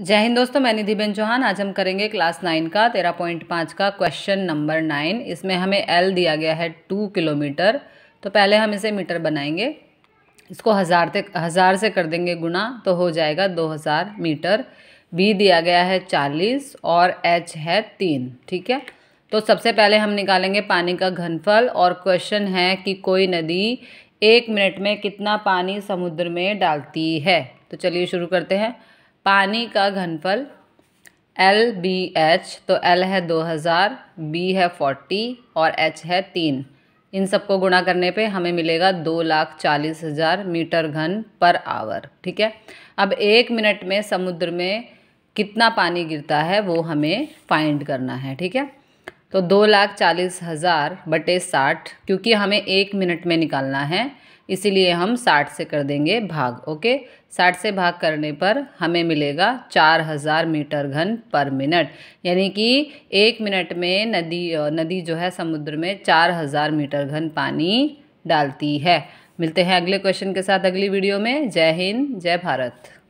जय हिंद दोस्तों मैं निधि बेन चौहान आज हम करेंगे क्लास नाइन का तेरह पॉइंट पाँच का क्वेश्चन नंबर नाइन इसमें हमें एल दिया गया है टू किलोमीटर तो पहले हम इसे मीटर बनाएंगे इसको हज़ार तक हज़ार से कर देंगे गुना तो हो जाएगा दो हज़ार मीटर बी दिया गया है चालीस और एच है तीन ठीक है तो सबसे पहले हम निकालेंगे पानी का घनफल और क्वेश्चन है कि कोई नदी एक मिनट में कितना पानी समुद्र में डालती है तो चलिए शुरू करते हैं पानी का घनफल एल बी एच तो एल है दो हज़ार बी है फोर्टी और एच है तीन इन सबको गुणा करने पे हमें मिलेगा दो लाख चालीस हज़ार मीटर घन पर आवर ठीक है अब एक मिनट में समुद्र में कितना पानी गिरता है वो हमें फाइंड करना है ठीक है तो दो लाख चालीस हज़ार बटे साठ क्योंकि हमें एक मिनट में निकालना है इसीलिए हम साठ से कर देंगे भाग ओके साठ से भाग करने पर हमें मिलेगा चार हज़ार मीटर घन पर मिनट यानी कि एक मिनट में नदी नदी जो है समुद्र में चार हज़ार मीटर घन पानी डालती है मिलते हैं अगले क्वेश्चन के साथ अगली वीडियो में जय हिंद जय भारत